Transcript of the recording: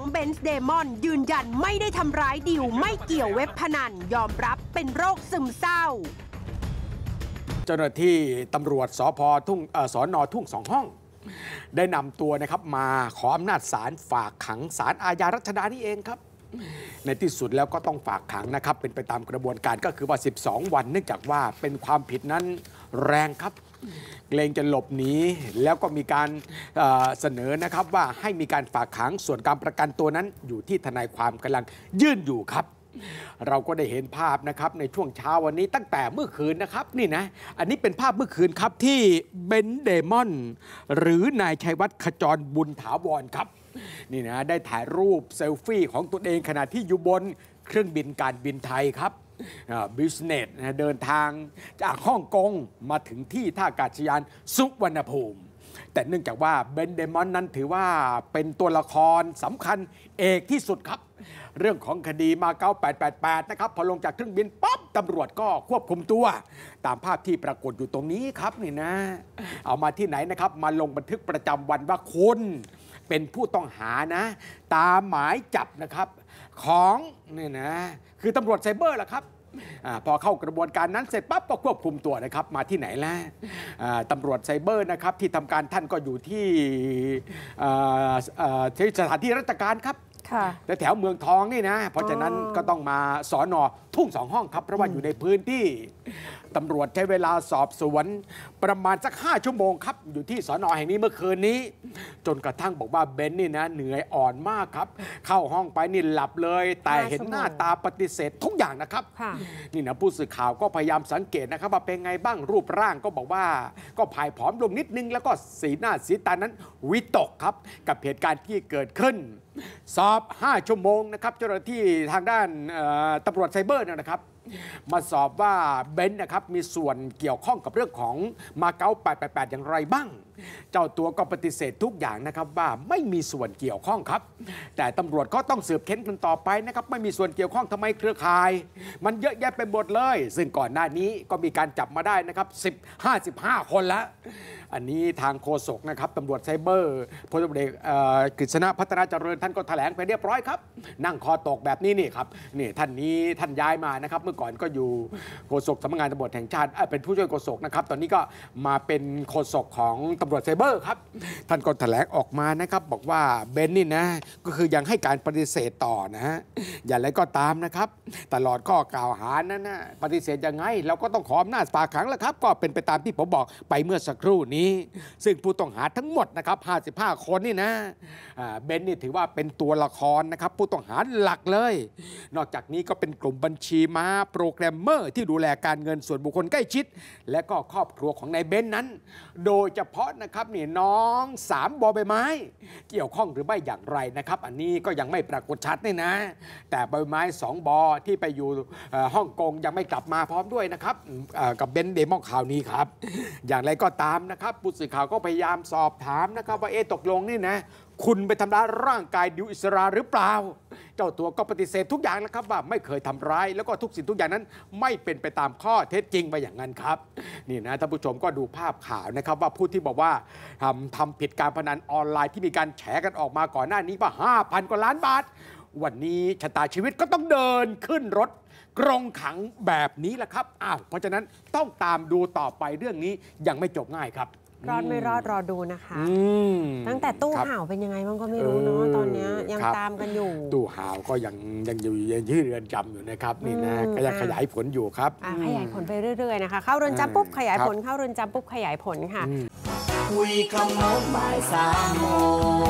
งเบนส์เดมอน ยืนยันไม่ได้ทำร้ายดิว ไม่เกี่ยวเว็บพนันยอมรับเป็นโรคซึมเศร้า เจ้าหน้าที่ตำรวจสพทุ่งสอนอทุ่งสองห้อง ได้นำตัวนะครับมาขออำนาจศาลฝากขังศาลอาญารัชดานี่เองครับ ในที่สุดแล้วก็ต้องฝากขังนะครับเป็นไปตามกระบวนการก็คือว่า 12 วัน เนื่องจากว่าเป็นความผิดนั้นแรงครับเกรงจะหลบหนีแล้วก็มีการเสนอนะครับว่าให้มีการฝากขังส่วนการประกันตัวนั้น อยู่ที่ทนายความกำลังยื่นอยู่ครับ เราก็ได้เห็นภาพนะครับในช่วงเช้าวันนี้ตั้งแต่เมื่อคืนนะครับนี่นะ อันนี้เป็นภาพเมื่อคืนครับที่เบนเดมอนหรือนายชัยวัฒน์ขจรบุญถาวรครับ นี่นะได้ถ่ายรูปเซลฟี่ของตัวเองขณะที่อยู่บน เครื่องบินการบินไทยครับบิสเนสเดินทางจากฮ่องกงมาถึงที่ท่ากาศยานสุวรรณภูมิ แต่เนื่องจากว่าเบนเดมอนนั้นถือว่าเป็นตัวละครสำคัญเอกที่สุดครับ เรื่องของคดีมาเก๊า888 นะครับ พอลงจากเครื่องบินปั๊บตำรวจก็ควบคุมตัว ตามภาพที่ปรากฏอยู่ตรงนี้ครับนี่นะ เอามาที่ไหนนะครับ มาลงบันทึกประจำวันว่าคุณ เป็นผู้ต้องหานะ ตามหมายจับนะครับของเนี่ยนะ คือตำรวจไซเบอร์ล่ะครับอพอเข้ากระบวนการนั้นเสร็จปั๊บก็ควบคุมตัวนะครับ มาที่ไหนแล้วตำรวจไซเบอร์นะครับ ที่ทำการท่านก็อยู่ที่ที่สถานที่ราชการครับแต่แถวเมืองทองนี่นะ เพราะฉะนั้นก็ต้องมาสอนอทุ่งสองห้องครับ เพราะว่าอยู่ในพื้นที่ตำรวจใช้เวลาสอบสวนประมาณสักห้าชั่วโมงครับ อยู่ที่สอนอแห่งนี้เมื่อคืนนี้ จนกระทั่งบอกว่าเบนนี่นะ เหนื่อยอ่อนมากครับ เข้าห้องไปนี่หลับเลย แต่เห็นหน้าตาปฏิเสธทุกอย่างนะครับนี่นะผู้สื่อข่าวก็พยายามสังเกตนะครับ ว่าเป็นไงบ้างรูปร่างก็บอกว่า ก็ผายผอมลงนิดนึง แล้วก็สีหน้าสีตานั้นวิตกครับกับเหตุการณ์ที่เกิดขึ้นสอบ 5 ชั่วโมงนะครับเจ้าหน้าที่ทางด้านตำรวจไซเบอร์นะครับมาสอบว่าเบนนะครับมีส่วนเกี่ยวข้องกับเรื่องของมาเก๊า 888 อย่างไรบ้าง เจ้าตัวก็ปฏิเสธทุกอย่างนะครับว่าไม่มีส่วนเกี่ยวข้องครับแต่ตำรวจก็ต้องสืบเค้นกันต่อไปนะครับไม่มีส่วนเกี่ยวข้องทำไมเครือข่าย มันเยอะแยะไปหมดเลย ซึ่งก่อนหน้านี้ก็มีการจับมาได้นะครับ10 55 คนแล้วอันนี้ทางโฆษกนะครับตำรวจไซเบอร์พลตำรวจเกกฤษณะพัฒนาเจริญท่านก็แถลงไปเรียบร้อยครับนั่งคอตกแบบนี้นี่ครับนี่ท่านนี้ท่านย้ายมานะครับเมื่อก่อนก็อยู่โฆษกสำนักงานตำรวจแห่งชาติ เป็นผู้ช่วยโฆษกนะครับตอนนี้ก็มาเป็นโฆษกของตำรวจไซเบอร์ครับท่านก็แถลงออกมานะครับบอกว่าเบนนี่นะก็คือยังให้การปฏิเสธต่อนะฮะอย่างไรก็ตามนะครับตลอดข้อกล่าวหานั้นนะปฏิเสธยังไง เราก็ต้องขออำนาจฝากขังแล้วครับก็เป็นไปตามที่ผมบอกไปเมื่อสักครู่นี้ี้ซึ่งผู้ต้องหาทั้งหมดนะครับ55 คนนี่นะเบนนี่ถือว่าเป็นตัวละครนะครับ ผู้ต้องหาหลักเลย นอกจากนี้ก็เป็นกลุ่มบัญชีมาโปรแกรมเมอร์ที่ดูแลการเงินส่วนบุคคลใกล้ชิด และก็ครอบครัวของนายเบนนั้น โดยเฉพาะนะครับนี่น้องสามบอใบไม้ เกี่ยวข้องหรือไม่อย่างไรนะครับ อันนี้ก็ยังไม่ปรากฏชัดนี่นะ แต่ใบไม้สองบอที่ไปอยู่ฮ่องกงยังไม่กลับมาพร้อมด้วยนะครับกับเบนเดมอกข่าวนี้ครับ อย่างไรก็ตามนะครับับผู้สื่อข่าวก็พยายามสอบถามนะครับ ว่าเอตกลงนี่นะคุณไปทำร้ายร่างกายดิวอิสราหรือเปล่า เจ้าตัวก็ปฏิเสธทุกอย่างนะครับว่าไม่เคยทำร้ายแล้วก็ทุกสิ่งทุกอย่างนั้นไม่เป็นไปตามข้อเท็จจริงไปอย่างนั้นครับนี่นะท่านผู้ชมก็ดูภาพข่าวนะครับว่าผู้ที่บอกว่าทำทำผิดการพนันออนไลน์ที่มีการแฉกันออกมาก่อนหน้านี้ว่า5,000กว่าล้านบาท วันนี้ชะตาชีวิตก็ต้องเดินขึ้นรถกรงขังแบบนี้แหละครับ อ้าว เพราะฉะนั้นต้องตามดูต่อไปเรื่องนี้ยังไม่จบง่ายครับ รอดไม่รอดรอดูนะคะ ตั้งแต่ตู้ห่าวเป็นยังไงมันก็ไม่รู้เนาะตอนนี้ ยังตามกันอยู่ ตู้ห่าวก็ยังยังอยู่ยังที่เรือนจำอยู่นะครับนี่นะก็ยังขยายผลอยู่ครับขยายผลไปเรื่อยๆนะคะเข้าเรือนจำปุ๊บ ขยายผลเข้าเรือนจำปุ๊บขยายผลค่ะคุยคำน้นบ่ายสามโมง